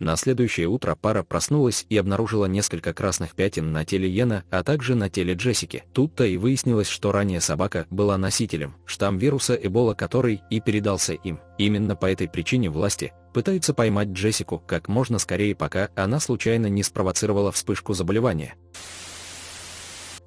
На следующее утро пара проснулась и обнаружила несколько красных пятен на теле Йена, а также на теле Джессики. Тут-то и выяснилось, что ранее собака была носителем штамм вируса Эбола, который и передался им. Именно по этой причине власти пытаются поймать Джессику как можно скорее, пока она случайно не спровоцировала вспышку заболевания.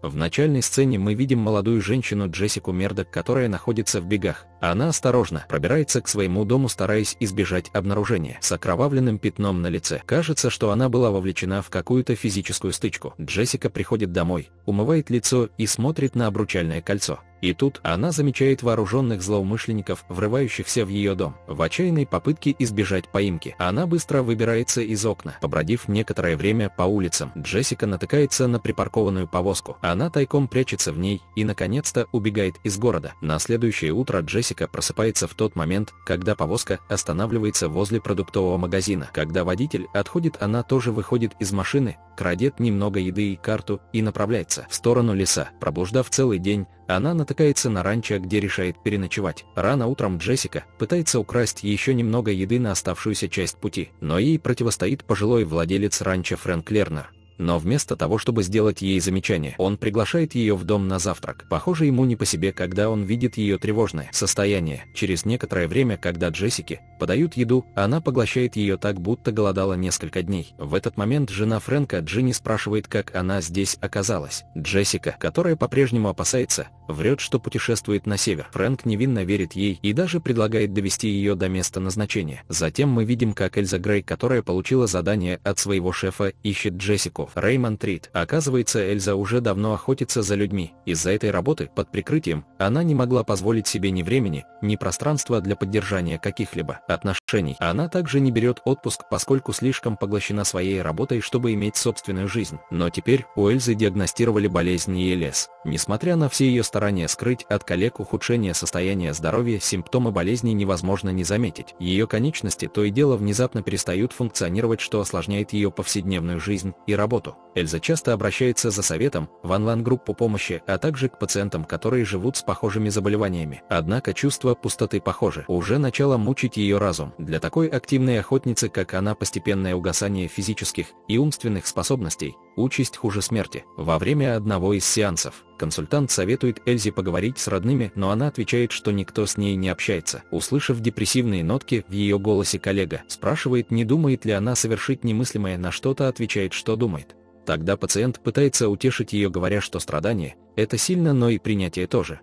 В начальной сцене мы видим молодую женщину Джессику Мердок, которая находится в бегах. Она осторожно пробирается к своему дому, стараясь избежать обнаружения с окровавленным пятном на лице. Кажется, что она была вовлечена в какую-то физическую стычку. Джессика приходит домой, умывает лицо и смотрит на обручальное кольцо. И тут она замечает вооруженных злоумышленников, врывающихся в ее дом. В отчаянной попытке избежать поимки, она быстро выбирается из окна. Побродив некоторое время по улицам, Джессика натыкается на припаркованную повозку. Она тайком прячется в ней и, наконец-то, убегает из города. На следующее утро Джессика Джессика просыпается в тот момент, когда повозка останавливается возле продуктового магазина. Когда водитель отходит, она тоже выходит из машины, крадет немного еды и карту и направляется в сторону леса. Пробуждав целый день, она натыкается на ранчо, где решает переночевать. Рано утром Джессика пытается украсть еще немного еды на оставшуюся часть пути, но ей противостоит пожилой владелец ранчо Фрэнк Лернер но вместо того, чтобы сделать ей замечание, он приглашает ее в дом на завтрак. Похоже, ему не по себе, когда он видит ее тревожное состояние. Через некоторое время, когда Джессики подают еду, она поглощает ее так, будто голодала несколько дней. В этот момент жена Фрэнка Джинни спрашивает, как она здесь оказалась. Джессика, которая по-прежнему опасается, врет, что путешествует на север. Фрэнк невинно верит ей и даже предлагает довести ее до места назначения. Затем мы видим, как Эльза Грей, которая получила задание от своего шефа, ищет Джессику. Петров. Реймонд Рид. Оказывается, Эльза уже давно охотится за людьми. Из-за этой работы, под прикрытием, она не могла позволить себе ни времени, ни пространства для поддержания каких-либо отношений. Она также не берет отпуск, поскольку слишком поглощена своей работой, чтобы иметь собственную жизнь. Но теперь у Эльзы диагностировали болезнь ЕЛС. Несмотря на все ее старания скрыть от коллег ухудшение состояния здоровья, симптомы болезни невозможно не заметить. Ее конечности то и дело внезапно перестают функционировать, что осложняет ее повседневную жизнь и работу работу. Эльза часто обращается за советом в онлайн-группу помощи, а также к пациентам, которые живут с похожими заболеваниями. Однако чувство пустоты, похоже, уже начало мучить ее разум. Для такой активной охотницы, как она, постепенное угасание физических и умственных способностей, участь хуже смерти. Во время одного из сеансов Консультант советует Эльзе поговорить с родными, но она отвечает, что никто с ней не общается. Услышав депрессивные нотки в ее голосе коллега, спрашивает, не думает ли она совершить немыслимое, на что-то отвечает, что думает. Тогда пациент пытается утешить ее, говоря, что страдание – это сильно, но и принятие тоже.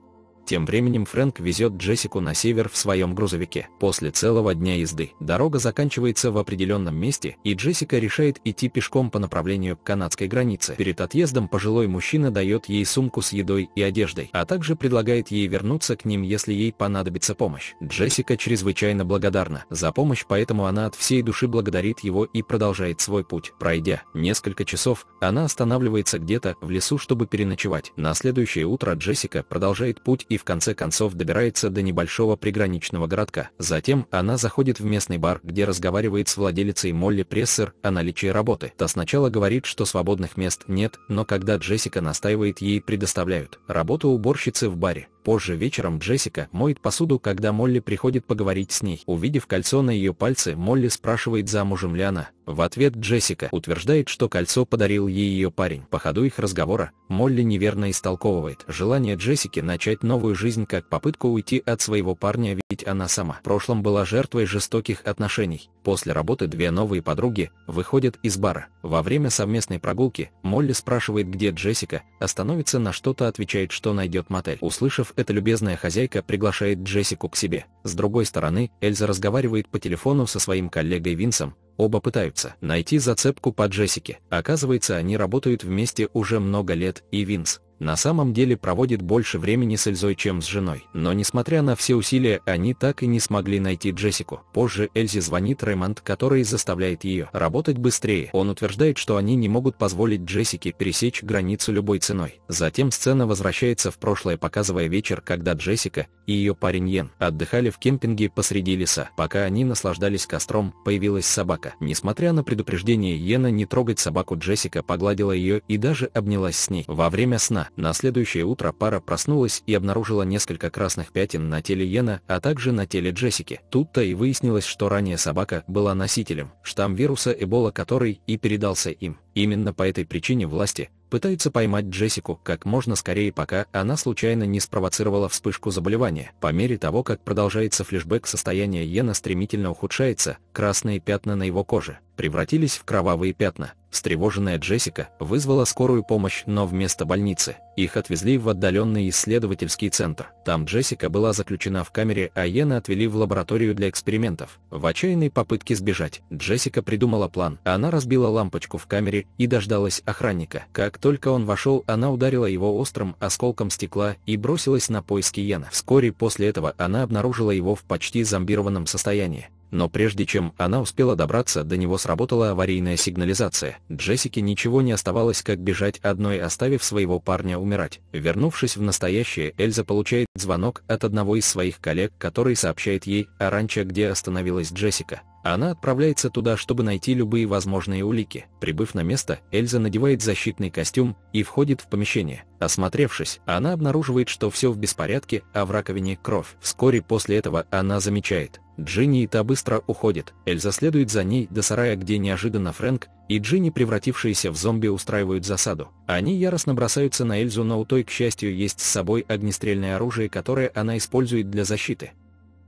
Тем временем Фрэнк везет Джессику на север в своем грузовике. После целого дня езды дорога заканчивается в определенном месте, и Джессика решает идти пешком по направлению к канадской границе. Перед отъездом пожилой мужчина дает ей сумку с едой и одеждой, а также предлагает ей вернуться к ним, если ей понадобится помощь. Джессика чрезвычайно благодарна за помощь, поэтому она от всей души благодарит его и продолжает свой путь. Пройдя несколько часов, она останавливается где-то в лесу, чтобы переночевать. На следующее утро Джессика продолжает путь и и в конце концов добирается до небольшого приграничного городка. Затем она заходит в местный бар, где разговаривает с владелицей Молли Прессер о наличии работы. Та сначала говорит, что свободных мест нет, но когда Джессика настаивает, ей предоставляют работу уборщицы в баре. Позже вечером Джессика моет посуду, когда Молли приходит поговорить с ней. Увидев кольцо на ее пальце, Молли спрашивает, замужем ли она. В ответ Джессика утверждает, что кольцо подарил ей ее парень. По ходу их разговора, Молли неверно истолковывает желание Джессики начать новую жизнь как попытку уйти от своего парня, ведь она сама в прошлом была жертвой жестоких отношений. После работы две новые подруги выходят из бара. Во время совместной прогулки Молли спрашивает, где Джессика, остановится на что-то, отвечает, что найдет мотель. Услышав эта любезная хозяйка приглашает Джессику к себе. С другой стороны, Эльза разговаривает по телефону со своим коллегой Винсом, оба пытаются найти зацепку по Джессике. Оказывается, они работают вместе уже много лет, и Винс на самом деле проводит больше времени с Эльзой, чем с женой. Но несмотря на все усилия, они так и не смогли найти Джессику. Позже Эльзе звонит Рэймонд, который заставляет ее работать быстрее. Он утверждает, что они не могут позволить Джессике пересечь границу любой ценой. Затем сцена возвращается в прошлое, показывая вечер, когда Джессика и ее парень Йен отдыхали в кемпинге посреди леса. Пока они наслаждались костром, появилась собака. Несмотря на предупреждение Йена не трогать собаку, Джессика погладила ее и даже обнялась с ней во время сна. На следующее утро пара проснулась и обнаружила несколько красных пятен на теле Йена, а также на теле Джессики. Тут-то и выяснилось, что ранее собака была носителем штамм вируса Эбола, который и передался им. Именно по этой причине власти пытаются поймать Джессику как можно скорее, пока она случайно не спровоцировала вспышку заболевания. По мере того, как продолжается флешбэк, состояние Йена стремительно ухудшается, красные пятна на его коже превратились в кровавые пятна, встревоженная Джессика вызвала скорую помощь, но вместо больницы их отвезли в отдаленный исследовательский центр. Там Джессика была заключена в камере, а Йена отвели в лабораторию для экспериментов. В отчаянной попытке сбежать, Джессика придумала план. Она разбила лампочку в камере и дождалась охранника. Как только он вошел, она ударила его острым осколком стекла и бросилась на поиски Йена. Вскоре после этого она обнаружила его в почти зомбированном состоянии но прежде чем она успела добраться до него сработала аварийная сигнализация. Джессике ничего не оставалось, как бежать одной, оставив своего парня умирать. Вернувшись в настоящее, Эльза получает звонок от одного из своих коллег, который сообщает ей о ранчо, где остановилась Джессика. Она отправляется туда, чтобы найти любые возможные улики. Прибыв на место, Эльза надевает защитный костюм и входит в помещение. Осмотревшись, она обнаруживает, что все в беспорядке, а в раковине кровь. Вскоре после этого она замечает, Джинни и та быстро уходит, Эльза следует за ней до сарая, где неожиданно Фрэнк и Джинни, превратившиеся в зомби, устраивают засаду. Они яростно бросаются на Эльзу, но у той, к счастью, есть с собой огнестрельное оружие, которое она использует для защиты.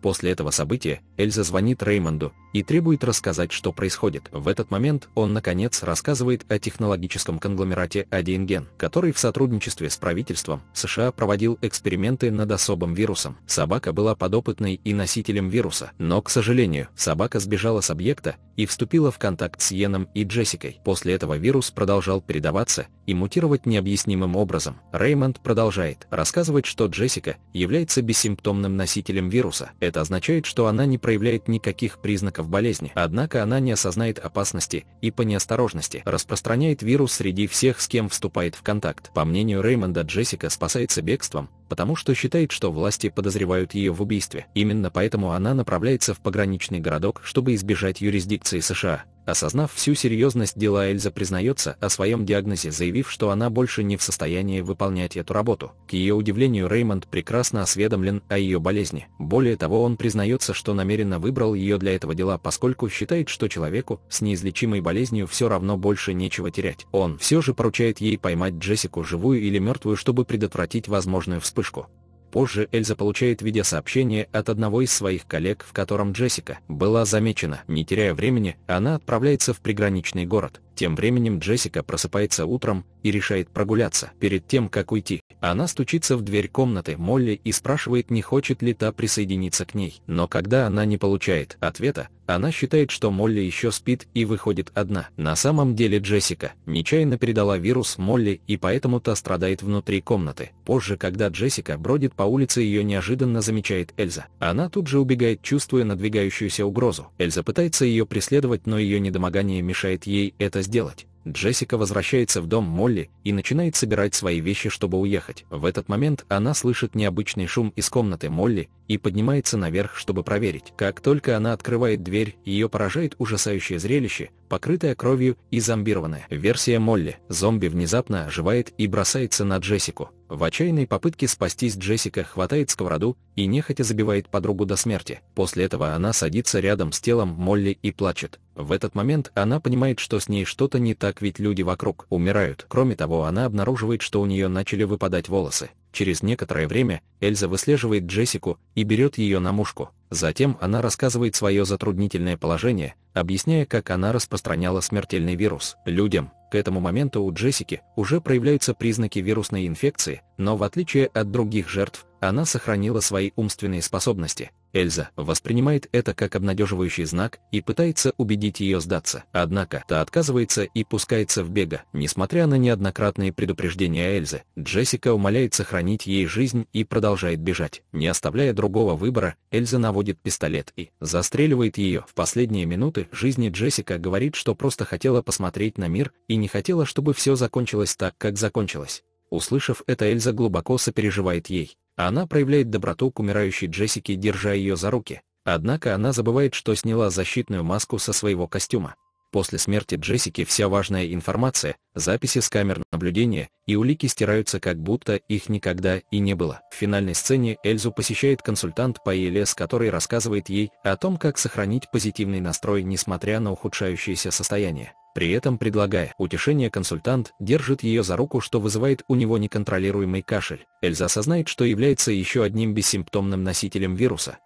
После этого события Эльза звонит Реймонду и требует рассказать, что происходит. В этот момент он, наконец, рассказывает о технологическом конгломерате Адиенген, который в сотрудничестве с правительством США проводил эксперименты над особым вирусом. Собака была подопытной и носителем вируса, но, к сожалению, собака сбежала с объекта и вступила в контакт с Йеном и Джессикой. После этого вирус продолжал передаваться и мутировать необъяснимым образом. Реймонд продолжает рассказывать, что Джессика является бессимптомным носителем вируса. Это означает, что она не проявляет никаких признаков болезни, однако она не осознает опасности и по неосторожности распространяет вирус среди всех, с кем вступает в контакт. По мнению Реймонда, Джессика спасается бегством, потому что считает, что власти подозревают ее в убийстве. Именно поэтому она направляется в пограничный городок, чтобы избежать юрисдикции США. Осознав всю серьезность дела, Эльза признается о своем диагнозе, заявив, что она больше не в состоянии выполнять эту работу. К ее удивлению, Реймонд прекрасно осведомлен о ее болезни. Более того, он признается, что намеренно выбрал ее для этого дела, поскольку считает, что человеку с неизлечимой болезнью все равно больше нечего терять. Он все же поручает ей поймать Джессику живую или мертвую, чтобы предотвратить возможную вспышку. Позже Эльза получает видеосообщение от одного из своих коллег, в котором Джессика была замечена. Не теряя времени, она отправляется в приграничный город. Тем временем Джессика просыпается утром и решает прогуляться. Перед тем, как уйти, она стучится в дверь комнаты Молли и спрашивает, не хочет ли та присоединиться к ней. Но когда она не получает ответа, она считает, что Молли еще спит и выходит одна. На самом деле Джессика нечаянно передала вирус Молли и поэтому та страдает внутри комнаты. Позже, когда Джессика бродит по улице, ее неожиданно замечает Эльза. Она тут же убегает, чувствуя надвигающуюся угрозу. Эльза пытается ее преследовать, но ее недомогание мешает ей это сделать. Джессика возвращается в дом Молли и начинает собирать свои вещи, чтобы уехать. В этот момент она слышит необычный шум из комнаты Молли и поднимается наверх, чтобы проверить. Как только она открывает дверь, ее поражает ужасающее зрелище, покрытое кровью и зомбированное. Версия Молли. Зомби внезапно оживает и бросается на Джессику. В отчаянной попытке спастись Джессика хватает сковороду и нехотя забивает подругу до смерти. После этого она садится рядом с телом Молли и плачет. В этот момент она понимает, что с ней что-то не так, ведь люди вокруг умирают. Кроме того, она обнаруживает, что у нее начали выпадать волосы. Через некоторое время Эльза выслеживает Джессику и берет ее на мушку. Затем она рассказывает свое затруднительное положение, объясняя, как она распространяла смертельный вирус людям. К этому моменту у Джессики уже проявляются признаки вирусной инфекции, но в отличие от других жертв, она сохранила свои умственные способности. Эльза воспринимает это как обнадеживающий знак и пытается убедить ее сдаться. Однако, та отказывается и пускается в бега. Несмотря на неоднократные предупреждения Эльзы, Джессика умоляет сохранить ей жизнь и продолжает бежать. Не оставляя другого выбора, Эльза наводит пистолет и застреливает ее. В последние минуты жизни Джессика говорит, что просто хотела посмотреть на мир и не хотела, чтобы все закончилось так, как закончилось. Услышав это, Эльза глубоко сопереживает ей. Она проявляет доброту к умирающей Джессике, держа ее за руки. Однако она забывает, что сняла защитную маску со своего костюма. После смерти Джессики вся важная информация, записи с камер наблюдения и улики стираются как будто их никогда и не было. В финальной сцене Эльзу посещает консультант по ЕЛС, который рассказывает ей о том, как сохранить позитивный настрой, несмотря на ухудшающееся состояние. При этом предлагая утешение консультант держит ее за руку, что вызывает у него неконтролируемый кашель. Эльза осознает, что является еще одним бессимптомным носителем вируса,